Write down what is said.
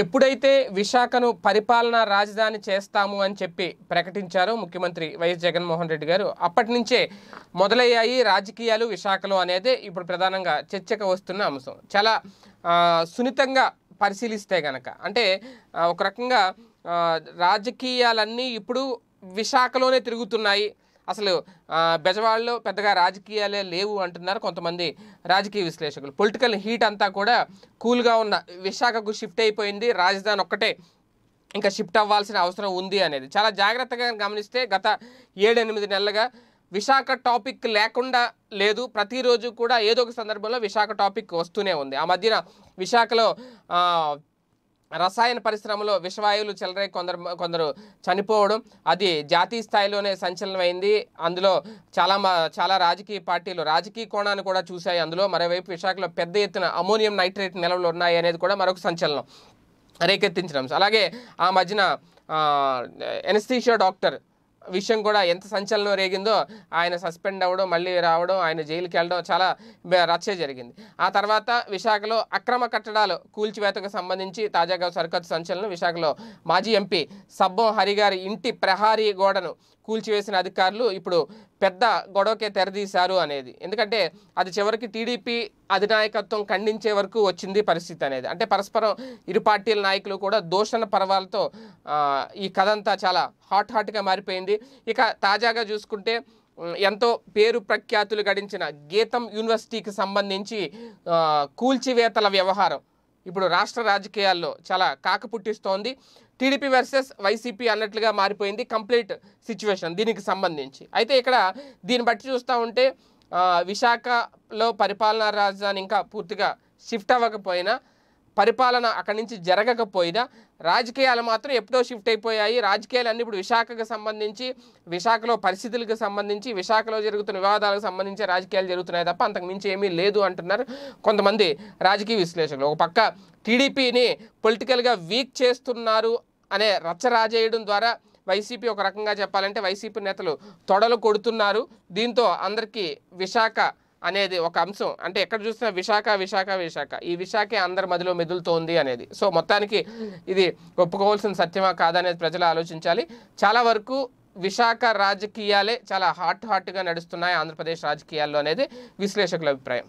ఎప్పుడైతే విశాఖను పరిపాలనా రాజధాని చేస్తాము అని చెప్పి ప్రకటించారో ముఖ్యమంత్రి వైఎస్ జగన్మోహన్ రెడ్డి గారు అప్పటి నుంచే మొదలయ్యాయి రాజకీయాలు విశాఖలో అనేది ఇప్పుడు ప్రధానంగా చర్చకు వస్తున్న అంశం చాలా సున్నితంగా పరిశీలిస్తే గనక అంటే ఒక రకంగా రాజకీయాలన్నీ ఇప్పుడు విశాఖలోనే తిరుగుతున్నాయి అసలు బెజవాళ్ళు పెద్దగా రాజకీయాలే లేవు అంటున్నారు కొంతమంది రాజకీయ విశ్లేషకులు పొలిటికల్ హీట్ అంతా కూడా కూల్గా ఉన్న విశాఖకు షిఫ్ట్ అయిపోయింది రాజధాని ఒక్కటే ఇంకా షిఫ్ట్ అవ్వాల్సిన అవసరం ఉంది అనేది చాలా జాగ్రత్తగా గమనిస్తే గత ఏడెనిమిది నెలలుగా విశాఖ టాపిక్ లేకుండా లేదు ప్రతిరోజు కూడా ఏదో ఒక సందర్భంలో విశాఖ టాపిక్ వస్తూనే ఉంది ఆ మధ్యన విశాఖలో రసాయన పరిశ్రమలో విషవాయువులు చెలరే కొందరు కొందరు చనిపోవడం అది జాతీయ స్థాయిలోనే సంచలనమైంది అందులో చాలా చాలా రాజకీయ పార్టీలు రాజకీయ కోణాన్ని కూడా చూశాయి అందులో మరోవైపు విశాఖలో పెద్ద ఎత్తున అమోనియం నైట్రేట్ నిల్వలు ఉన్నాయి అనేది కూడా మరొక సంచలనం రేకెత్తించడం అలాగే ఆ మధ్యన ఎనస్థీషియా డాక్టర్ విషయం కూడా ఎంత సంచలనం రేగిందో ఆయన సస్పెండ్ అవ్వడం మళ్ళీ రావడం ఆయన జైలుకి వెళ్ళడం చాలా రచ్చ జరిగింది ఆ తర్వాత విశాఖలో అక్రమ కట్టడాలు కూల్చివేతకు సంబంధించి తాజాగా సరికొత్త సంచలనం విశాఖలో మాజీ ఎంపీ సబ్బం హరిగారి ఇంటి ప్రహారీ గోడను కూల్చివేసిన అధికారులు ఇప్పుడు పెద్ద గొడవకే తెరదీశారు అనేది ఎందుకంటే అది చివరికి టీడీపీ అధినాయకత్వం ఖండించే వరకు వచ్చింది పరిస్థితి అనేది అంటే పరస్పరం ఇరు పార్టీల నాయకులు కూడా దోషణ పర్వాలతో ఈ కథ అంతా చాలా హాట్ హాట్గా మారిపోయింది ఇక తాజాగా చూసుకుంటే ఎంతో పేరు ప్రఖ్యాతులు గడించిన గీతం యూనివర్సిటీకి సంబంధించి కూల్చివేతల వ్యవహారం ఇప్పుడు రాష్ట్ర రాజకీయాల్లో చాలా కాకపుట్టిస్తోంది టీడీపీ వర్సెస్ వైసీపీ అన్నట్లుగా మారిపోయింది కంప్లీట్ సిచ్యువేషన్ దీనికి సంబంధించి అయితే ఇక్కడ దీన్ని బట్టి చూస్తూ ఉంటే విశాఖలో పరిపాలనా రాజధాని ఇంకా పూర్తిగా షిఫ్ట్ అవ్వకపోయినా పరిపాలన అక్కడి నుంచి జరగకపోయినా రాజకీయాలు మాత్రం ఎప్పుడో షిఫ్ట్ అయిపోయాయి రాజకీయాలు అన్నీ ఇప్పుడు విశాఖకు సంబంధించి విశాఖలో పరిస్థితులకు సంబంధించి విశాఖలో జరుగుతున్న వివాదాలకు సంబంధించి రాజకీయాలు జరుగుతున్నాయి తప్ప అంతకుమించి ఏమీ లేదు అంటున్నారు కొంతమంది రాజకీయ విశ్లేషకులు ఒక పక్క టీడీపీని పొలిటికల్గా వీక్ చేస్తున్నారు అనే రచ్చరాజేయడం ద్వారా వైసీపీ ఒక రకంగా చెప్పాలంటే వైసీపీ నేతలు తొడలు కొడుతున్నారు దీంతో అందరికీ విశాఖ అనేది ఒక అంశం అంటే ఎక్కడ చూసినా విశాఖ విశాఖ విశాఖ ఈ విశాఖే అందరి మదిలో మెదులుతోంది అనేది సో మొత్తానికి ఇది ఒప్పుకోవాల్సిన సత్యమా కాదనేది ప్రజలు ఆలోచించాలి చాలా వరకు విశాఖ రాజకీయాలే చాలా హాట్ హాట్గా నడుస్తున్నాయి ఆంధ్రప్రదేశ్ రాజకీయాల్లో అనేది విశ్లేషకుల అభిప్రాయం